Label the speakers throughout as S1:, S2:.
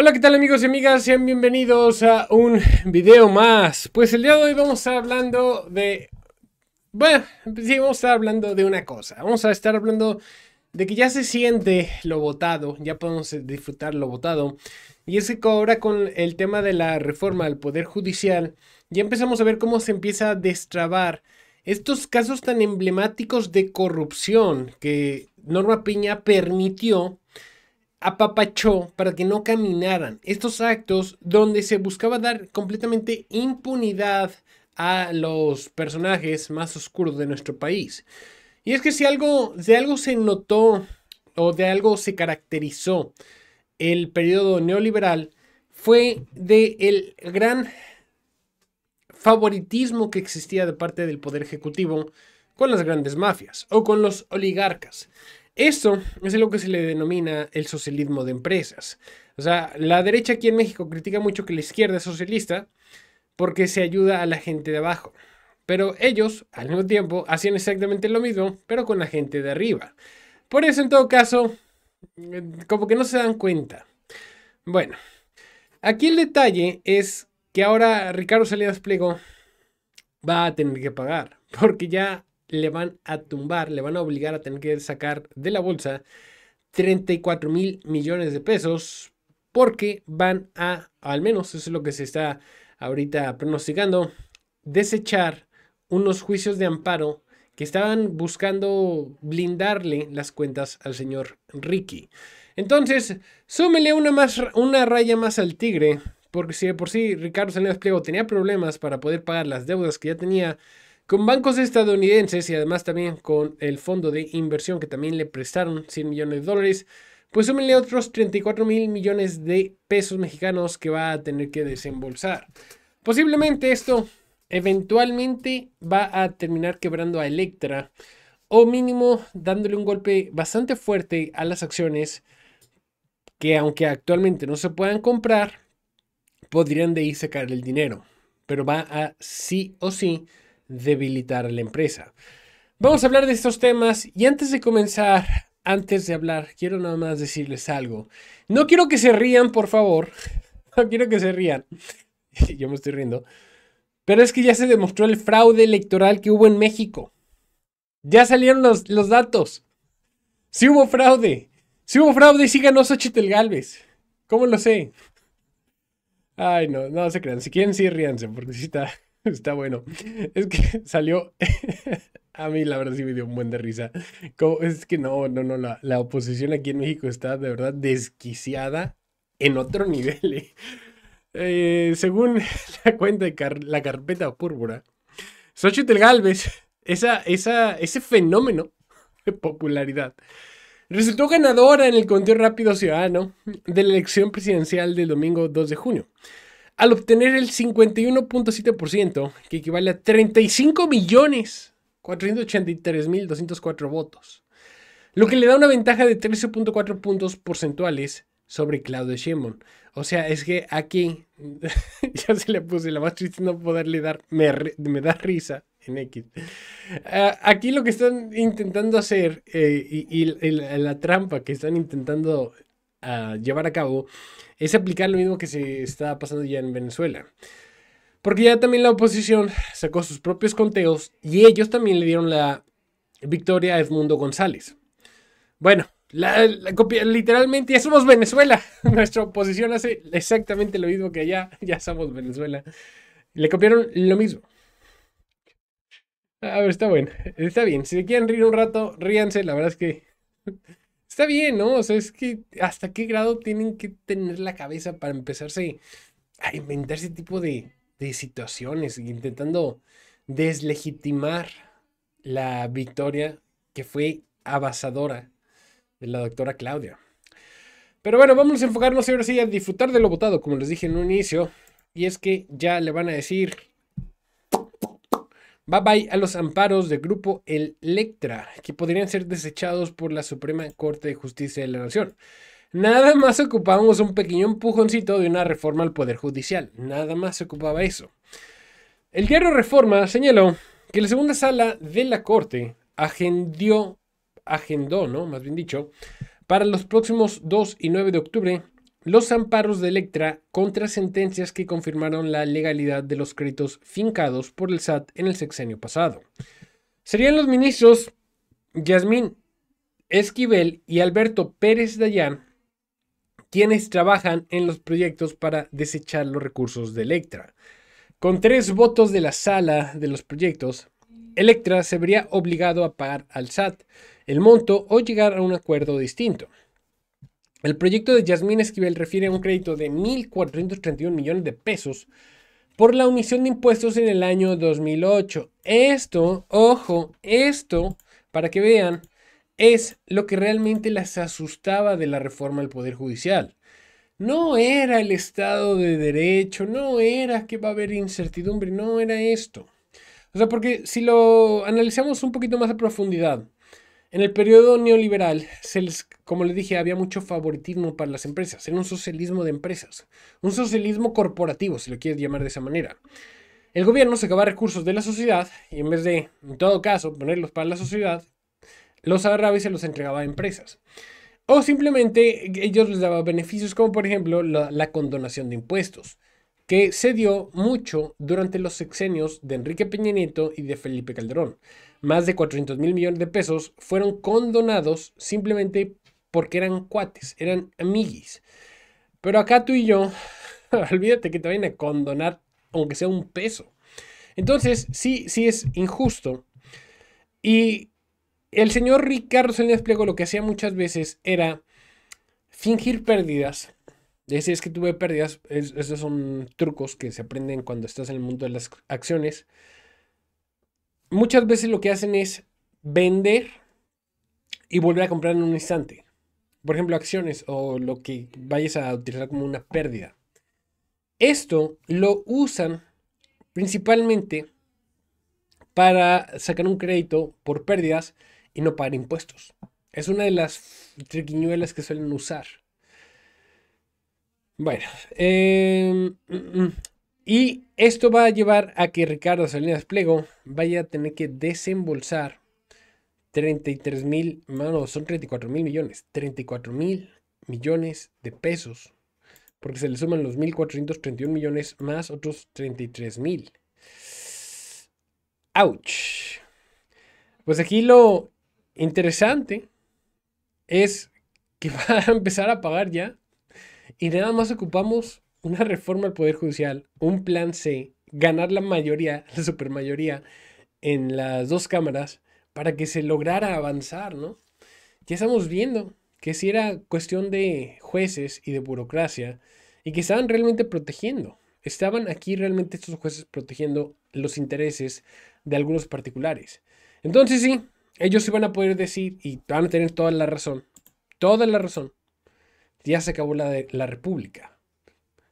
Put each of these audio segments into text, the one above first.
S1: Hola, ¿qué tal amigos y amigas? Sean bienvenidos a un video más. Pues el día de hoy vamos a estar hablando de... Bueno, sí, vamos a estar hablando de una cosa. Vamos a estar hablando de que ya se siente lo votado, ya podemos disfrutar lo votado. Y es que ahora con el tema de la reforma al Poder Judicial, ya empezamos a ver cómo se empieza a destrabar estos casos tan emblemáticos de corrupción que Norma Piña permitió apapachó para que no caminaran. Estos actos donde se buscaba dar completamente impunidad a los personajes más oscuros de nuestro país. Y es que si algo, de algo se notó o de algo se caracterizó el periodo neoliberal fue de el gran favoritismo que existía de parte del poder ejecutivo con las grandes mafias o con los oligarcas. Esto es lo que se le denomina el socialismo de empresas. O sea, la derecha aquí en México critica mucho que la izquierda es socialista porque se ayuda a la gente de abajo. Pero ellos, al mismo tiempo, hacían exactamente lo mismo, pero con la gente de arriba. Por eso, en todo caso, como que no se dan cuenta. Bueno, aquí el detalle es que ahora Ricardo Salinas Pliego va a tener que pagar, porque ya le van a tumbar, le van a obligar a tener que sacar de la bolsa 34 mil millones de pesos porque van a, al menos eso es lo que se está ahorita pronosticando, desechar unos juicios de amparo que estaban buscando blindarle las cuentas al señor Ricky. Entonces, súmele una, más, una raya más al tigre, porque si de por sí Ricardo Salinas Pliego tenía problemas para poder pagar las deudas que ya tenía con bancos estadounidenses y además también con el fondo de inversión que también le prestaron 100 millones de dólares, pues súmenle otros 34 mil millones de pesos mexicanos que va a tener que desembolsar. Posiblemente esto eventualmente va a terminar quebrando a Electra o mínimo dándole un golpe bastante fuerte a las acciones que aunque actualmente no se puedan comprar, podrían de ahí sacar el dinero. Pero va a sí o sí debilitar la empresa. Vamos a hablar de estos temas y antes de comenzar, antes de hablar, quiero nada más decirles algo. No quiero que se rían, por favor. No quiero que se rían. Yo me estoy riendo. Pero es que ya se demostró el fraude electoral que hubo en México. Ya salieron los, datos. Si hubo fraude. Si hubo fraude y sí ganó Xochitl Galvez. ¿Cómo lo sé? Ay, no, no se crean. Si quieren, sí ríanse, porque necesita. Está bueno. Es que salió. A mí, la verdad, sí me dio un buen de risa. es que no, no, no. La, oposición aquí en México está de verdad desquiciada en otro nivel. ¿eh? Eh, según la cuenta de la carpeta púrpura, Xochitl Galvez, esa, esa, ese fenómeno de popularidad, resultó ganadora en el conteo rápido ciudadano de la elección presidencial del domingo 2 de junio al obtener el 51.7%, que equivale a 35.483.204 votos, lo que le da una ventaja de 13.4 puntos porcentuales sobre Claudio Sheinbaum. O sea, es que aquí ya se le puse la más triste no poderle dar, me, da risa en X. Ah, aquí lo que están intentando hacer eh, y, la trampa que están intentando a llevar a cabo es aplicar lo mismo que se está pasando ya en Venezuela. Porque ya también la oposición sacó sus propios conteos y ellos también le dieron la victoria a Edmundo González. Bueno, la, copia literalmente ya somos Venezuela. Nuestra oposición hace exactamente lo mismo que allá. Ya somos Venezuela. Le copiaron lo mismo. A ver, está bueno. Está bien. Si le quieren rir un rato, ríanse. La verdad es que Está bien, ¿no? O sea, es que hasta qué grado tienen que tener la cabeza para empezarse a inventar ese tipo de, de situaciones, intentando deslegitimar la victoria que fue avasadora de la doctora Claudia. Pero bueno, vamos a enfocarnos ahora sí a disfrutar de lo votado, como les dije en un inicio. Y es que ya le van a decir Bye bye a los amparos del grupo Electra, que podrían ser desechados por la Suprema Corte de Justicia de la Nación. Nada más ocupábamos un pequeño empujoncito de una reforma al Poder Judicial. Nada más se ocupaba eso. El diario Reforma señaló que la segunda sala de la Corte agendió, agendó, ¿no? Más bien dicho, para los próximos 2 y 9 de octubre los amparos de Electra contra sentencias que confirmaron la legalidad de los créditos fincados por el SAT en el sexenio pasado. Serían los ministros Yasmín Esquivel y Alberto Pérez Dayán quienes trabajan en los proyectos para desechar los recursos de Electra. Con tres votos de la sala de los proyectos, Electra se vería obligado a pagar al SAT el monto o llegar a un acuerdo distinto. El proyecto de Yasmín Esquivel refiere a un crédito de 1.431 millones de pesos por la omisión de impuestos en el año 2008. Esto, ojo, esto, para que vean, es lo que realmente las asustaba de la reforma al Poder Judicial. No era el Estado de Derecho, no era que va a haber incertidumbre, no era esto. O sea, porque si lo analizamos un poquito más a profundidad, en el periodo neoliberal, como les dije, había mucho favoritismo para las empresas. Era un socialismo de empresas. Un socialismo corporativo, si lo quieres llamar de esa manera. El gobierno sacaba recursos de la sociedad y en vez de, en todo caso, ponerlos para la sociedad, los agarraba y se los entregaba a empresas. O simplemente ellos les daban beneficios como por ejemplo la, la condonación de impuestos, que se dio mucho durante los sexenios de Enrique Peña Nieto y de Felipe Calderón más de 400 mil millones de pesos fueron condonados simplemente porque eran cuates, eran amiguis. Pero acá tú y yo, olvídate que te vayan a condonar aunque sea un peso. Entonces, sí, sí es injusto. Y el señor Ricardo Salinas Pliego lo que hacía muchas veces era fingir pérdidas. Decía, es que tuve pérdidas. esos son trucos que se aprenden cuando estás en el mundo de las acciones muchas veces lo que hacen es vender y volver a comprar en un instante. Por ejemplo, acciones o lo que vayas a utilizar como una pérdida. Esto lo usan principalmente para sacar un crédito por pérdidas y no pagar impuestos. Es una de las triquiñuelas que suelen usar. Bueno, em, mm, mm. Y esto va a llevar a que Ricardo Salinas Plego vaya a tener que desembolsar 33 mil, no, son 34 mil millones, 34 mil millones de pesos, porque se le suman los 1.431 millones más otros 33 mil. ¡Auch! Pues aquí lo interesante es que va a empezar a pagar ya y nada más ocupamos una reforma al Poder Judicial, un plan C, ganar la mayoría, la supermayoría en las dos cámaras para que se lograra avanzar, ¿no? Ya estamos viendo que si era cuestión de jueces y de burocracia y que estaban realmente protegiendo. Estaban aquí realmente estos jueces protegiendo los intereses de algunos particulares. Entonces sí, ellos se van a poder decir y van a tener toda la razón, toda la razón. Ya se acabó la, de, la república.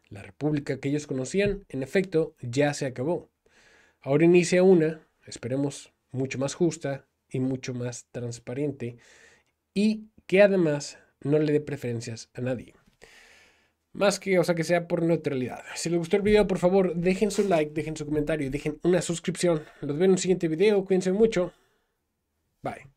S1: La república que ellos conocían, en efecto, ya se acabó. Ahora inicia una, esperemos, mucho más justa y mucho más transparente, y que además no le dé preferencias a nadie. Más que, o sea, que sea por neutralidad. Si les gustó el video, por favor, dejen su like, dejen su comentario dejen una suscripción. Los veo en un siguiente video. Cuídense mucho. Bye.